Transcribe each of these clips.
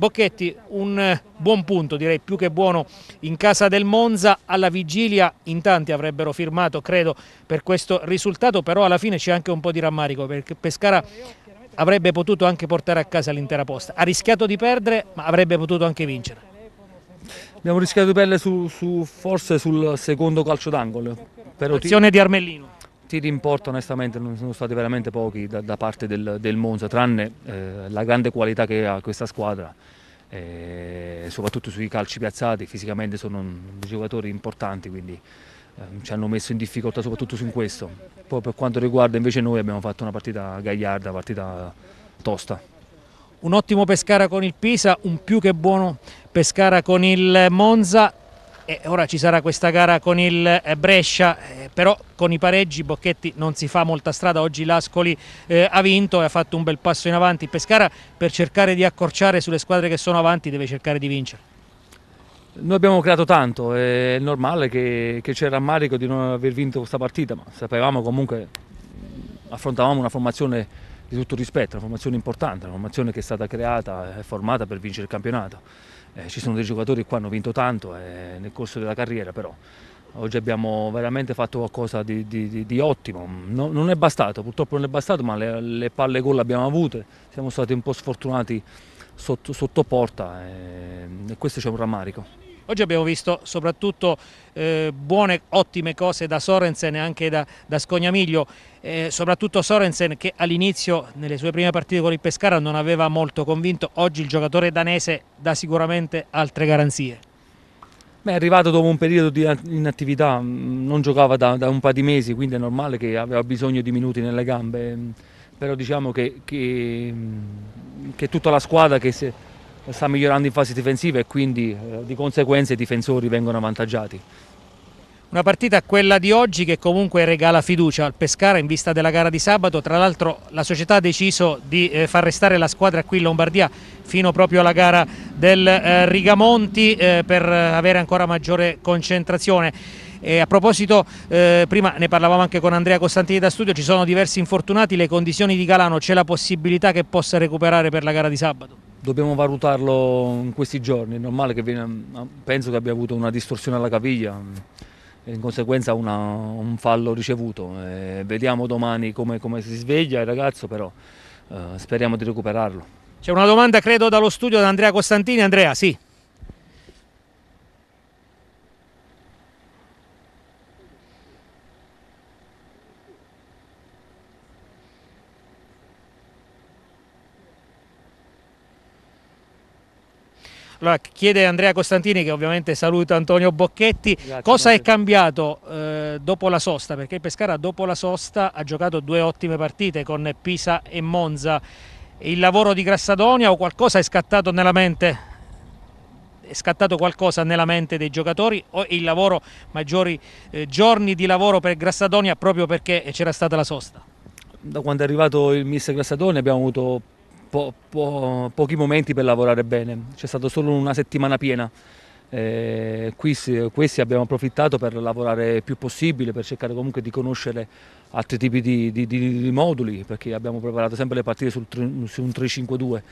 Bocchetti, un eh, buon punto, direi più che buono in casa del Monza, alla vigilia in tanti avrebbero firmato, credo, per questo risultato, però alla fine c'è anche un po' di rammarico perché Pescara avrebbe potuto anche portare a casa l'intera posta, ha rischiato di perdere ma avrebbe potuto anche vincere. Abbiamo rischiato di perdere su, su, forse sul secondo calcio d'angolo. Azione di Armellino. Tiri in porta onestamente non sono stati veramente pochi da, da parte del, del, Monza, tranne eh, la grande qualità che ha questa squadra, eh, soprattutto sui calci piazzati, fisicamente sono giocatori importanti, quindi eh, ci hanno messo in difficoltà soprattutto su questo. Poi per quanto riguarda invece noi abbiamo fatto una partita gagliarda, una partita tosta. Un ottimo Pescara con il Pisa, un più che buono Pescara con il Monza e ora ci sarà questa gara con il eh, Brescia, eh, però con i pareggi Bocchetti non si fa molta strada, oggi l'Ascoli eh, ha vinto e ha fatto un bel passo in avanti, Pescara per cercare di accorciare sulle squadre che sono avanti deve cercare di vincere. Noi abbiamo creato tanto, è normale che, che c'è il rammarico di non aver vinto questa partita, ma sapevamo comunque, affrontavamo una formazione di tutto rispetto, una formazione importante, una formazione che è stata creata e formata per vincere il campionato. Eh, ci sono dei giocatori che qua hanno vinto tanto eh, nel corso della carriera, però oggi abbiamo veramente fatto qualcosa di, di, di, di ottimo. No, non è bastato, purtroppo non è bastato, ma le, le palle gol le abbiamo avute, siamo stati un po' sfortunati sotto, sotto porta eh, e questo c'è un rammarico. Oggi abbiamo visto soprattutto eh, buone, ottime cose da Sorensen e anche da, da Scognamiglio, eh, soprattutto Sorensen che all'inizio nelle sue prime partite con il Pescara non aveva molto convinto, oggi il giocatore danese dà sicuramente altre garanzie. Beh, è arrivato dopo un periodo di inattività, mm, non giocava da, da, un paio di mesi, quindi è normale che aveva bisogno di minuti nelle gambe, però diciamo che, che, mm, che tutta la squadra che si, sta migliorando in fase difensiva e quindi eh, di conseguenza i difensori vengono avvantaggiati. Una partita quella di oggi che comunque regala fiducia al Pescara in vista della gara di sabato, tra l'altro la società ha deciso di eh, far restare la squadra qui in Lombardia fino proprio alla gara del eh, Rigamonti eh, per eh, avere ancora maggiore concentrazione. E a proposito, eh, prima ne parlavamo anche con Andrea Costantini da studio, ci sono diversi infortunati, le condizioni di Galano, c'è la possibilità che possa recuperare per la gara di sabato? dobbiamo valutarlo in questi giorni, è normale che viene, penso che abbia avuto una distorsione alla caviglia e in conseguenza una, un fallo ricevuto. E eh, vediamo domani come, come, si sveglia il ragazzo, però eh, speriamo di recuperarlo. C'è una domanda credo dallo studio da Andrea Costantini. Andrea, sì. Allora, chiede Andrea Costantini che ovviamente saluta Antonio Bocchetti, Grazie, cosa è cambiato eh, dopo la sosta? Perché Pescara dopo la sosta ha giocato due ottime partite con Pisa e Monza. Il lavoro di Grassadonia o qualcosa è scattato nella mente? È scattato qualcosa nella mente dei giocatori o il lavoro, maggiori eh, giorni di lavoro per Grassadonia proprio perché c'era stata la sosta? Da quando è arrivato il mister Grassadonia abbiamo avuto po po pochi momenti per lavorare bene, c'è stata solo una settimana piena. Eh, qui, questi abbiamo approfittato per lavorare il più possibile, per cercare comunque di conoscere altri tipi di, di, di, di moduli, perché abbiamo preparato sempre le partite sul, su un 3-5-2.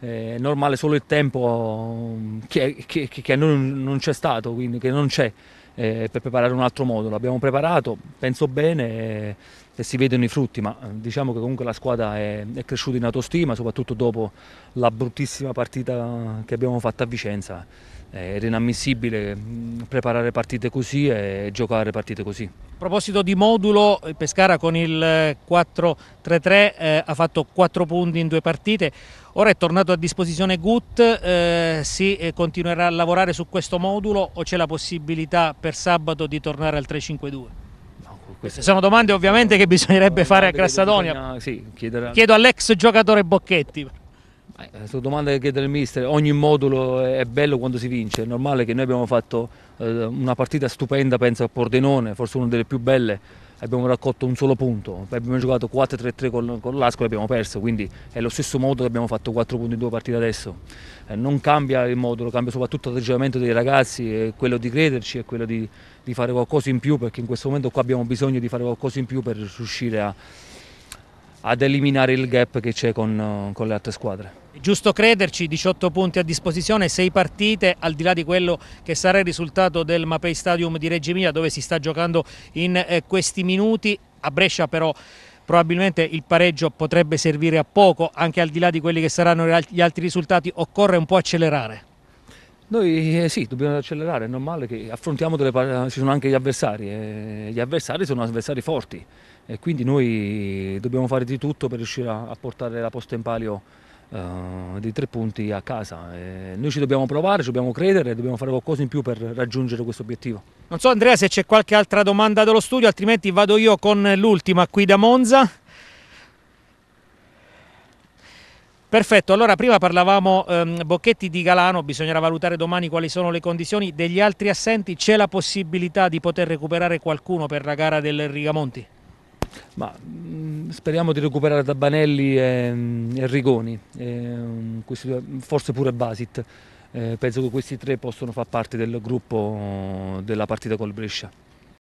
Eh, è normale solo il tempo mm, che, che, che a noi non c'è stato, quindi che non c'è eh, per preparare un altro modulo. Abbiamo preparato, penso bene e si vedono i frutti, ma eh, diciamo che comunque la squadra è, è cresciuta in autostima, soprattutto dopo la bruttissima partita che abbiamo fatto a Vicenza. Eh, era inammissibile mm, preparare partite così e giocare partite così. A proposito di modulo, Pescara con il 4-3-3 eh, eh, ha fatto 4 punti in due partite, ora è tornato a disposizione Gut, eh, si continuerà a lavorare su questo modulo o c'è la possibilità per sabato di tornare al 3-5-2? Queste sono domande ovviamente che bisognerebbe no, fare a Grassadonia. Bisogna, sì, chiedere... Chiedo all'ex giocatore Bocchetti. Eh, sono domande che chiede il mister, ogni modulo è bello quando si vince, è normale che noi abbiamo fatto eh, una partita stupenda, penso a Pordenone, forse una delle più belle, abbiamo raccolto un solo punto, abbiamo giocato 4-3-3 con, con l'Asco e abbiamo perso, quindi è lo stesso modo che abbiamo fatto 4 punti in due partite adesso. Eh, non cambia il modulo, cambia soprattutto l'atteggiamento dei ragazzi, è quello di crederci, è quello di, di, fare qualcosa in più, perché in questo momento qua abbiamo bisogno di fare qualcosa in più per riuscire a, ad eliminare il gap che c'è con, con le altre squadre. Giusto crederci, 18 punti a disposizione, 6 partite, al di là di quello che sarà il risultato del Mapei Stadium di Reggio Emilia dove si sta giocando in eh, questi minuti, a Brescia però probabilmente il pareggio potrebbe servire a poco, anche al di là di quelli che saranno gli altri risultati, occorre un po' accelerare. Noi eh sì, dobbiamo accelerare, è normale che affrontiamo delle ci sono anche gli avversari, eh, gli avversari sono avversari forti, e quindi noi dobbiamo fare di tutto per riuscire a, a portare la posta in palio uh, dei tre punti a casa. E noi ci dobbiamo provare, ci dobbiamo credere, dobbiamo fare qualcosa in più per raggiungere questo obiettivo. Non so Andrea se c'è qualche altra domanda dello studio, altrimenti vado io con l'ultima qui da Monza. Perfetto, allora prima parlavamo ehm, Bocchetti di Galano, bisognerà valutare domani quali sono le condizioni degli altri assenti, c'è la possibilità di poter recuperare qualcuno per la gara del Rigamonti? Ma, mh, mm, speriamo di recuperare Tabanelli e, mm, e Rigoni, e, mm, questi, forse pure Basit. Eh, penso che questi tre possono far parte del gruppo della partita col Brescia.